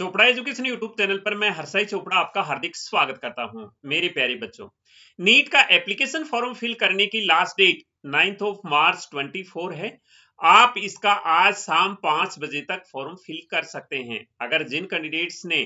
Chopra education YouTube channel पर मैं हरसाई चोपड़ा आपका हार्दिक स्वागत करता हूं मेरे प्यारे बच्चों नीट का एप्लीकेशन फॉर्म फिल करने की last date ninth of March 24 है आप इसका आज शाम पांच बजे तक फॉर्म फिल कर सकते हैं अगर जिन कैंडिडेट्स ने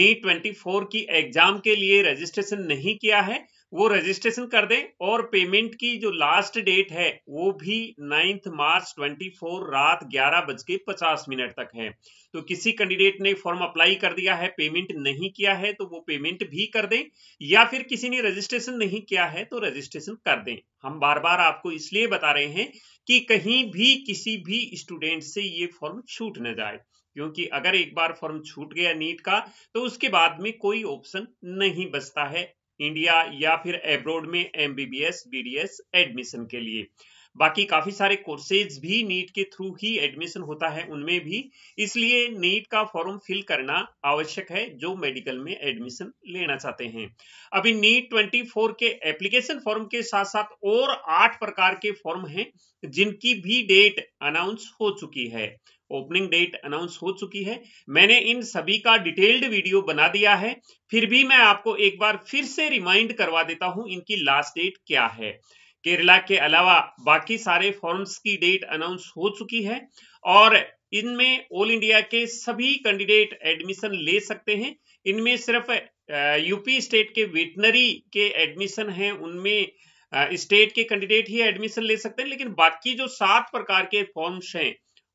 नीट 24 की एग्जाम के लिए रजिस्ट्रेशन नहीं किया है वो रजिस्ट्रेशन कर दें और पेमेंट की जो लास्ट डेट है वो भी नाइन्थ मार्च 24 रात ग्यारह बज के पचास मिनट तक है तो किसी कैंडिडेट ने फॉर्म अप्लाई कर दिया है पेमेंट नहीं किया है तो वो पेमेंट भी कर दें या फिर किसी ने रजिस्ट्रेशन नहीं किया है तो रजिस्ट्रेशन कर दें हम बार बार आपको इसलिए बता रहे हैं कि कहीं भी किसी भी स्टूडेंट से ये फॉर्म छूट न जाए क्योंकि अगर एक बार फॉर्म छूट गया नीट का तो उसके बाद में कोई ऑप्शन नहीं बचता है इंडिया या फिर एब्रोड में एमबीबीएस बीडीएस एडमिशन के लिए बाकी काफी सारे कोर्सेज भी नीट के थ्रू ही एडमिशन होता है उनमें भी इसलिए नीट का फॉर्म फिल करना आवश्यक है जो मेडिकल में एडमिशन लेना चाहते हैं अभी नीट 24 के एप्लीकेशन फॉर्म के साथ साथ और आठ प्रकार के फॉर्म हैं जिनकी भी डेट अनाउंस हो चुकी है ओपनिंग डेट अनाउंस हो चुकी है मैंने इन सभी का डिटेल्ड वीडियो बना दिया है फिर भी मैं आपको एक बार फिर से रिमाइंड करवा देता हूं इनकी लास्ट डेट क्या है केरला के अलावा बाकी सारे फॉर्म्स की डेट अनाउंस हो चुकी है और इनमें ऑल इंडिया के सभी कैंडिडेट एडमिशन ले सकते हैं इनमें सिर्फ यूपी स्टेट के वेटनरी के एडमिशन है उनमें स्टेट के कैंडिडेट ही एडमिशन ले सकते हैं लेकिन बाकी जो सात प्रकार के फॉर्म्स हैं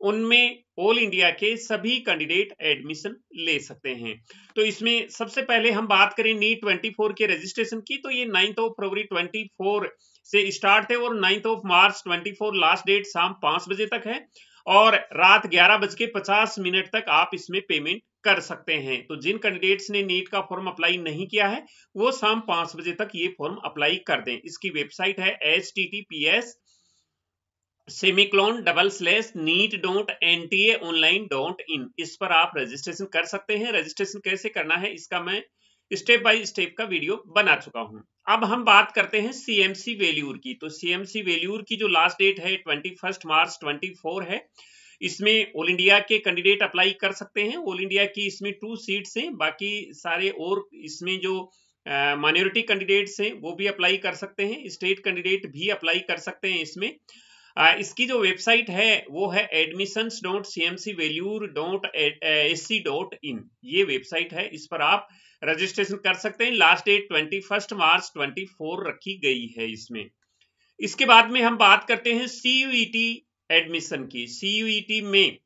उनमें ऑल इंडिया के सभी कैंडिडेट एडमिशन ले सकते हैं तो इसमें सबसे पहले हम बात करें नीट 24 e के रजिस्ट्रेशन की तो ये नाइन्थ ऑफ फरवरी 24 से स्टार्ट थे और ninth of March 24 last date शाम पांच बजे तक है और रात ग्यारह बज के पचास मिनट तक आप इसमें पेमेंट कर सकते हैं तो जिन कैंडिडेट्स ने नीट e का फॉर्म अप्लाई नहीं किया है वो शाम पांच बजे तक ये फॉर्म अप्लाई कर दें इसकी वेबसाइट है H T T P S सेमिक्लोन double slash NEET don't N T A online don't in इस पर आप रजिस्ट्रेशन कर सकते हैं रजिस्ट्रेशन कैसे करना है इसका मैं स्टेप बाय स्टेप का वीडियो बना चुका हूं अब हम बात करते हैं सीएमसी वेल्यूर की तो सीएमसी वेल्यूर की जो लास्ट डेट है twenty first March twenty four है इसमें ऑल इंडिया के कैंडिडेट अप्लाई कर सकते हैं ऑल इंडिया की इसमें टू सीट्स हैं बाकी सारे और इसमें जो माइनॉरिटी कैंडिडेट्स हैं वो भी अप्लाई कर सकते हैं स्टेट कैंडिडेट भी अप्लाई कर सकते हैं इसमें इसकी जो वेबसाइट है वो है admission dot C M C Vellore dot S C dot in ये वेबसाइट है इस पर आप रजिस्ट्रेशन कर सकते हैं last date twenty first March twenty four रखी गई है इसमें इसके बाद में हम बात करते हैं टी एडमिशन e की टी e में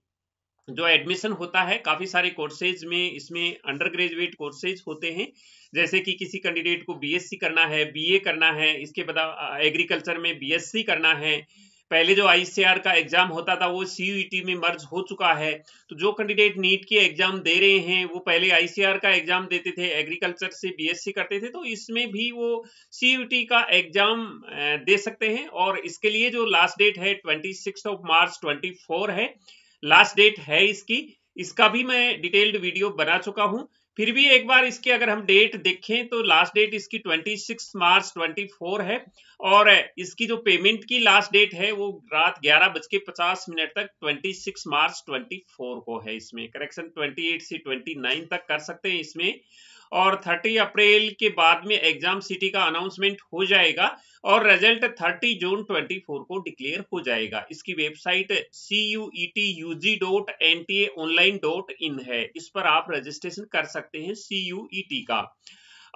जो एडमिशन होता है काफी सारे कोर्सेज में इसमें अंडर ग्रेजुएट कोर्सेज होते हैं जैसे कि किसी कैंडिडेट को बीएससी करना है बीए करना है इसके बाद एग्रीकल्चर में बीएससी करना है पहले जो आईसीआर का एग्जाम होता था वो सीयूईटी e में मर्ज हो चुका है तो जो कैंडिडेट नीट की एग्जाम दे रहे हैं वो पहले आईसीआर का एग्जाम देते थे एग्रीकल्चर से बीएससी करते थे तो इसमें भी वो सीयूईटी e का एग्जाम दे सकते हैं और इसके लिए जो लास्ट डेट है ट्वेंटी ऑफ मार्च ट्वेंटी है लास्ट डेट है इसकी इसका भी मैं डिटेल्ड वीडियो बना चुका हूँ फिर भी एक बार इसके अगर हम डेट देखें तो लास्ट डेट इसकी 26 मार्च 24 है और इसकी जो पेमेंट की लास्ट डेट है वो रात ग्यारह बज के पचास मिनट तक 26 मार्च 24 को है इसमें करेक्शन 28 से 29 तक कर सकते हैं इसमें और 30 अप्रैल के बाद में एग्जाम सिटी का अनाउंसमेंट हो जाएगा और रिजल्ट 30 जून 24 को डिक्लेयर हो जाएगा इसकी website C U E T U G dot N T A online dot in है इस पर आप रजिस्ट्रेशन कर सकते हैं सी यू ई टी का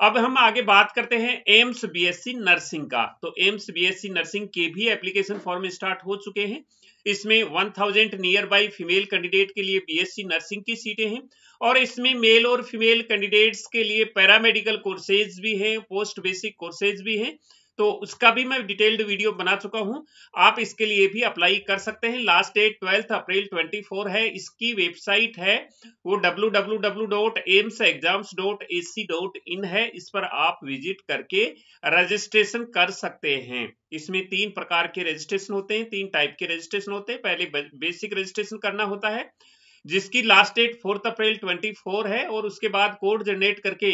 अब हम आगे बात करते हैं एम्स बीएससी नर्सिंग का तो एम्स बीएससी नर्सिंग के भी एप्लीकेशन फॉर्म स्टार्ट हो चुके हैं इसमें 1000 नियर बाई फीमेल कैंडिडेट के लिए बीएससी नर्सिंग की सीटें हैं और इसमें मेल और फीमेल कैंडिडेट्स के लिए पैरामेडिकल कोर्सेज भी हैं पोस्ट बेसिक कोर्सेज भी हैं तो उसका भी मैं डिटेल्ड वीडियो बना चुका हूं आप इसके लिए भी अप्लाई कर सकते हैं लास्ट डेट ट्वेल्थ अप्रैल 24 है इसकी वेबसाइट है वो डब्ल्यू है इस पर आप विजिट करके रजिस्ट्रेशन कर सकते हैं इसमें तीन प्रकार के रजिस्ट्रेशन होते हैं तीन टाइप के रजिस्ट्रेशन होते हैं पहले बेसिक रजिस्ट्रेशन करना होता है जिसकी लास्ट डेट फोर्थ अप्रैल 24 है और उसके बाद कोड जनरेट करके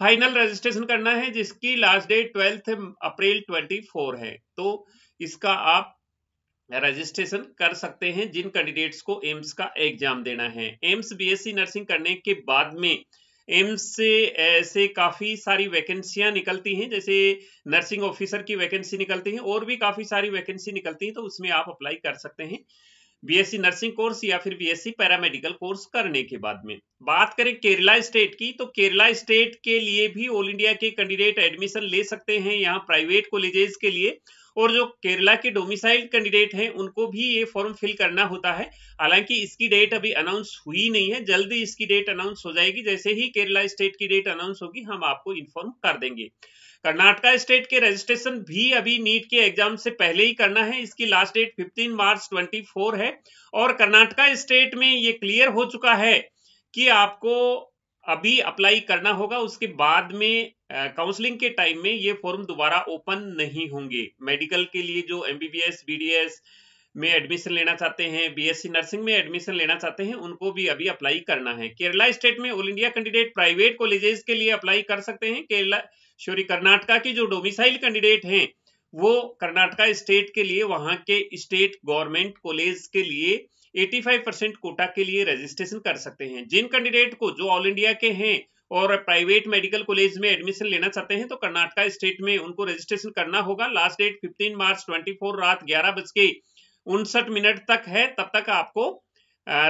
फाइनल रजिस्ट्रेशन करना है जिसकी लास्ट डेट ट्वेल्थ अप्रैल 24 है तो इसका आप रजिस्ट्रेशन कर सकते हैं जिन कैंडिडेट्स को एम्स का एग्जाम देना है एम्स बीएससी नर्सिंग करने के बाद में एम्स से ऐसे काफ़ी सारी वैकेंसियां निकलती हैं जैसे नर्सिंग ऑफिसर की वैकेंसी निकलती है और भी काफ़ी सारी वैकेंसी निकलती है तो उसमें आप अप्लाई कर सकते हैं बीएससी नर्सिंग कोर्स या फिर बीएससी पैरामेडिकल कोर्स करने के बाद में बात करें केरला स्टेट की तो केरला स्टेट के लिए भी ऑल इंडिया के कैंडिडेट एडमिशन ले सकते हैं यहाँ प्राइवेट कॉलेजेस के लिए और जो केरला के डोमिसाइल कैंडिडेट हैं उनको भी ये फॉर्म फिल करना होता है हालांकि इसकी डेट अभी अनाउंस हुई नहीं है जल्दी इसकी डेट अनाउंस हो जाएगी जैसे ही केरला स्टेट की डेट अनाउंस होगी हम आपको इन्फॉर्म कर देंगे कर्नाटका स्टेट के रजिस्ट्रेशन भी अभी नीट के एग्जाम से पहले ही करना है इसकी लास्ट डेट 15 मार्च 24 है और कर्नाटका स्टेट में ये क्लियर हो चुका है कि आपको अभी अप्लाई करना होगा उसके बाद में काउंसलिंग के टाइम में ये फॉर्म दोबारा ओपन नहीं होंगे मेडिकल के लिए जो एमबीबीएस बीडीएस में एडमिशन लेना चाहते हैं बीएससी नर्सिंग में एडमिशन लेना चाहते हैं उनको भी अभी अप्लाई करना है केरला स्टेट में all India candidate private colleges के लिए अप्लाई कर सकते हैं केरला सॉरी कर्नाटका की जो डोमिसाइल कैंडिडेट हैं वो कर्नाटका स्टेट के लिए वहां के स्टेट गवर्नमेंट कॉलेज के लिए 85 परसेंट कोटा के लिए रजिस्ट्रेशन कर सकते हैं जिन कैंडिडेट को जो ऑल इंडिया के हैं और प्राइवेट मेडिकल कॉलेज में एडमिशन लेना चाहते हैं तो कर्नाटका स्टेट में उनको रजिस्ट्रेशन करना होगा लास्ट डेट 15 मार्च 24 रात ग्यारह बज के उनसठ मिनट तक है तब तक आपको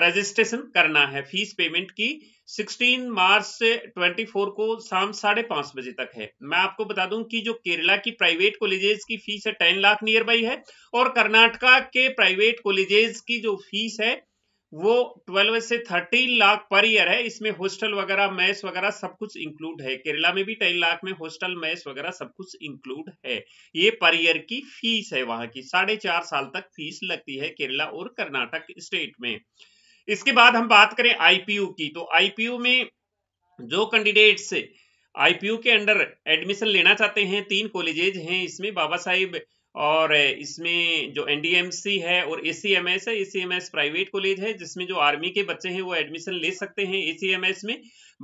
रजिस्ट्रेशन करना है फीस पेमेंट की 16 मार्च से 24 को शाम साढ़े पांच बजे तक है मैं आपको बता दूं कि जो केरला की प्राइवेट कॉलेजेस की फीस है टेन लाख नियर बाई है और कर्नाटका के प्राइवेट कॉलेजेस की जो फीस है वो 12 से 13 लाख पर ईयर है इसमें हॉस्टल वगैरह मैस वगैरह सब कुछ इंक्लूड है केरला में भी 10 लाख में हॉस्टल मैस वगैरह सब कुछ इंक्लूड है ये पर ईयर की फीस है वहां की साढ़े चार साल तक फीस लगती है केरला और कर्नाटक स्टेट में इसके बाद हम बात करें आईपीयू की तो आईपीयू में जो कैंडिडेट्स आईपीयू के अंडर एडमिशन लेना चाहते हैं तीन कॉलेजेज हैं इसमें बाबा साहेब और इसमें जो एनडीएमसी है और एसीएमएस है एस प्राइवेट कॉलेज है जिसमें जो आर्मी के बच्चे हैं वो एडमिशन ले सकते हैं एस में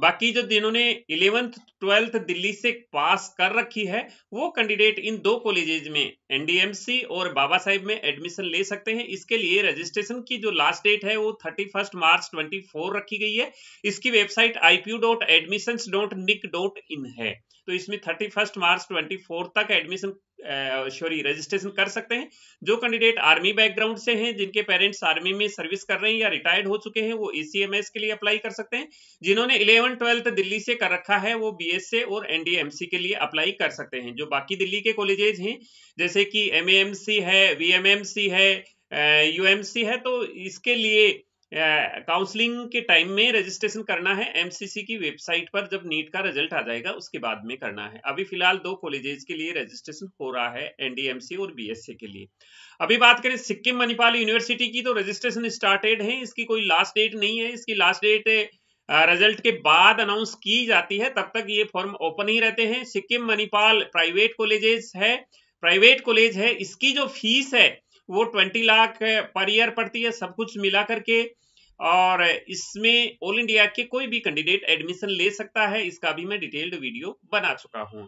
बाकी जो जिन्होंने इलेवेंथ ट्वेल्थ दिल्ली से पास कर रखी है वो कैंडिडेट इन दो कॉलेजेज में एनडीएमसी और बाबा साहेब में एडमिशन ले सकते हैं इसके लिए रजिस्ट्रेशन की जो लास्ट डेट है वो thirty first March twenty four रखी गई है इसकी website IPU dot admission dot NIC dot in है तो इसमें thirty first March twenty four तक एडमिशन सॉरी रजिस्ट्रेशन कर सकते हैं जो कैंडिडेट आर्मी बैकग्राउंड से हैं जिनके पेरेंट्स आर्मी में सर्विस कर रहे हैं या रिटायर्ड हो चुके हैं वो ईसीएमएस के लिए अप्लाई कर सकते हैं जिन्होंने इलेवन ट्वेल्थ दिल्ली से कर रखा है वो बी और एनडीएमसी के लिए अप्लाई कर सकते हैं जो बाकी दिल्ली के कॉलेजेज हैं जैसे कि एम है वी है यूएमसी है तो इसके लिए काउंसलिंग के टाइम में रजिस्ट्रेशन करना है एमसीसी की वेबसाइट पर जब नीट का रिजल्ट आ जाएगा उसके बाद में करना है अभी फिलहाल दो कॉलेजेस के लिए रजिस्ट्रेशन हो रहा है एनडीएमसी और बीएससी के लिए अभी बात करें सिक्किम मणिपाल यूनिवर्सिटी की तो रजिस्ट्रेशन स्टार्टेड है इसकी कोई लास्ट डेट नहीं है इसकी लास्ट डेट रिजल्ट के बाद अनाउंस की जाती है तब तक ये फॉर्म ओपन ही रहते हैं सिक्किम मणिपाल प्राइवेट कॉलेजेस है प्राइवेट कॉलेज है इसकी जो फीस है वो ट्वेंटी लाख पर ईयर पड़ती है सब कुछ मिला करके और इसमें ऑल इंडिया के कोई भी कैंडिडेट एडमिशन ले सकता है इसका भी मैं डिटेल्ड वीडियो बना चुका हूँ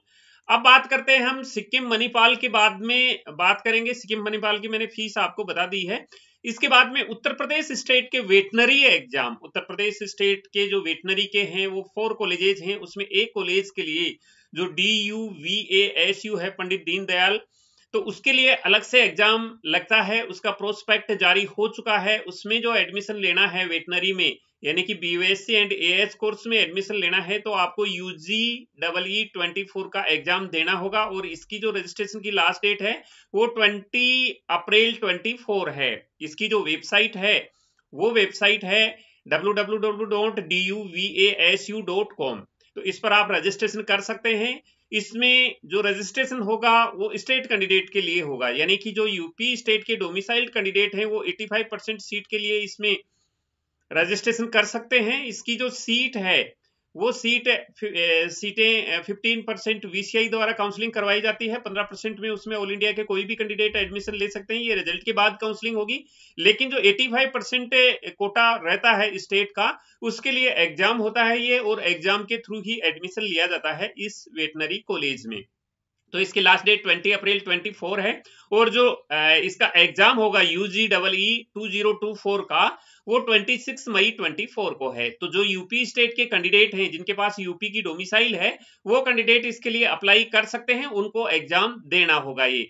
अब बात करते हैं हम सिक्किम मणिपाल के बाद में बात करेंगे सिक्किम मणिपाल की मैंने फीस आपको बता दी है इसके बाद में उत्तर प्रदेश स्टेट के veterinary exam Uttar Pradesh state के जो वेटनरी के हैं वो फोर कॉलेजेज हैं उसमें एक कॉलेज के लिए जो D U V A S U है पंडित दीनदयाल तो उसके लिए अलग से एग्जाम लगता है उसका प्रोस्पेक्ट जारी हो चुका है उसमें जो एडमिशन लेना है वेटनरी में यानी कि बीयूएससी एंड एएस कोर्स में एडमिशन लेना है तो आपको UG double E twenty four का एग्जाम देना होगा और इसकी जो रजिस्ट्रेशन की लास्ट डेट है वो ट्वेंटी अप्रैल ट्वेंटी फोर है इसकी जो वेबसाइट है वो वेबसाइट है W W dot D U V S U dot com तो इस पर आप रजिस्ट्रेशन कर सकते हैं इसमें जो रजिस्ट्रेशन होगा वो स्टेट कैंडिडेट के लिए होगा यानी कि जो यूपी स्टेट के डोमिसाइल्ड कैंडिडेट हैं वो 85 परसेंट सीट के लिए इसमें रजिस्ट्रेशन कर सकते हैं इसकी जो सीट है वो सीट सीटें 15 परसेंट वीसीआई द्वारा काउंसलिंग करवाई जाती है 15 परसेंट में उसमें ऑल इंडिया के कोई भी कैंडिडेट एडमिशन ले सकते हैं ये रिजल्ट के बाद काउंसलिंग होगी लेकिन जो 85 परसेंट कोटा रहता है स्टेट का उसके लिए एग्जाम होता है ये और एग्जाम के थ्रू ही एडमिशन लिया जाता है इस वेटनरी कॉलेज में तो इसकी लास्ट डेट 20 अप्रैल 24 है और जो इसका एग्जाम होगा UG double E two zero two four का वो 26 मई 24 को है तो जो यूपी स्टेट के कैंडिडेट हैं जिनके पास यूपी की डोमिसाइल है वो कैंडिडेट इसके लिए अप्लाई कर सकते हैं उनको एग्जाम देना होगा ये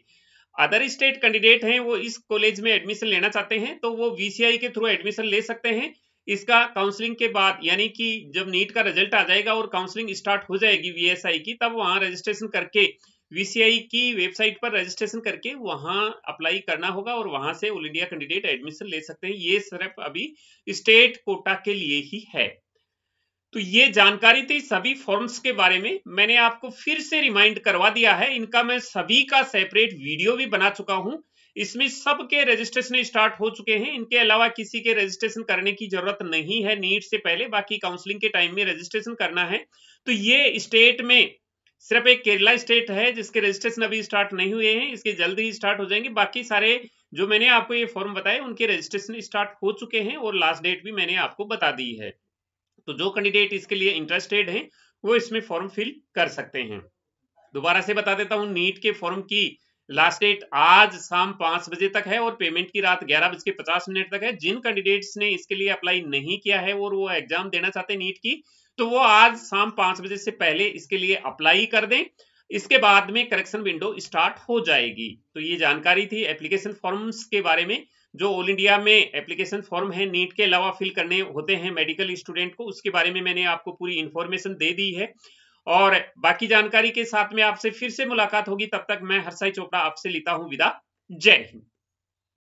अदर स्टेट कैंडिडेट हैं वो इस कॉलेज में एडमिशन लेना चाहते हैं तो वो वीसीआई के थ्रू एडमिशन ले सकते हैं इसका काउंसलिंग के बाद यानी कि जब नीट का रिजल्ट आ जाएगा और काउंसलिंग स्टार्ट हो जाएगी वीएसआई की तब वहां रजिस्ट्रेशन करके वीसीआई की वेबसाइट पर रजिस्ट्रेशन करके वहां अप्लाई करना होगा और वहां से ऑल इंडिया कैंडिडेट एडमिशन ले सकते हैं ये सिर्फ अभी स्टेट कोटा के लिए ही है तो ये जानकारी थी सभी फॉर्म्स के बारे में मैंने आपको फिर से रिमाइंड करवा दिया है इनका मैं सभी का सेपरेट वीडियो भी बना चुका हूं इसमें सबके रजिस्ट्रेशन स्टार्ट हो चुके हैं इनके अलावा किसी के रजिस्ट्रेशन करने की जरूरत नहीं है नीट से पहले बाकी काउंसलिंग के टाइम में रजिस्ट्रेशन करना है तो ये स्टेट में सिर्फ एक केरला स्टेट है जिसके रजिस्ट्रेशन अभी स्टार्ट नहीं हुए हैं इसके जल्द ही स्टार्ट हो जाएंगे बाकी सारे जो मैंने आपको ये फॉर्म बताए उनके रजिस्ट्रेशन स्टार्ट हो चुके हैं और लास्ट डेट भी मैंने आपको बता दी है तो जो कैंडिडेट इसके लिए इंटरेस्टेड हैं वो इसमें फॉर्म फिल कर सकते हैं दोबारा से बता देता हूँ नीट के फॉर्म की लास्ट डेट आज शाम पांच बजे तक है और पेमेंट की रात ग्यारह बज के पचास मिनट तक है जिन कैंडिडेट्स ने इसके लिए अप्लाई नहीं किया है और वो एग्जाम देना चाहते हैं नीट की तो वो आज शाम पांच बजे से पहले इसके लिए अप्लाई कर दें इसके बाद में करेक्शन विंडो स्टार्ट हो जाएगी तो ये जानकारी थी एप्लीकेशन फॉर्म्स के बारे में जो ऑल इंडिया में एप्लीकेशन फॉर्म है नीट के अलावा फिल करने होते हैं मेडिकल स्टूडेंट को उसके बारे में मैंने आपको पूरी इन्फॉर्मेशन दे दी है और बाकी जानकारी के साथ में आपसे फिर से मुलाकात होगी तब तक मैं हरसाई चोपड़ा आपसे लेता हूं विदा जय हिंद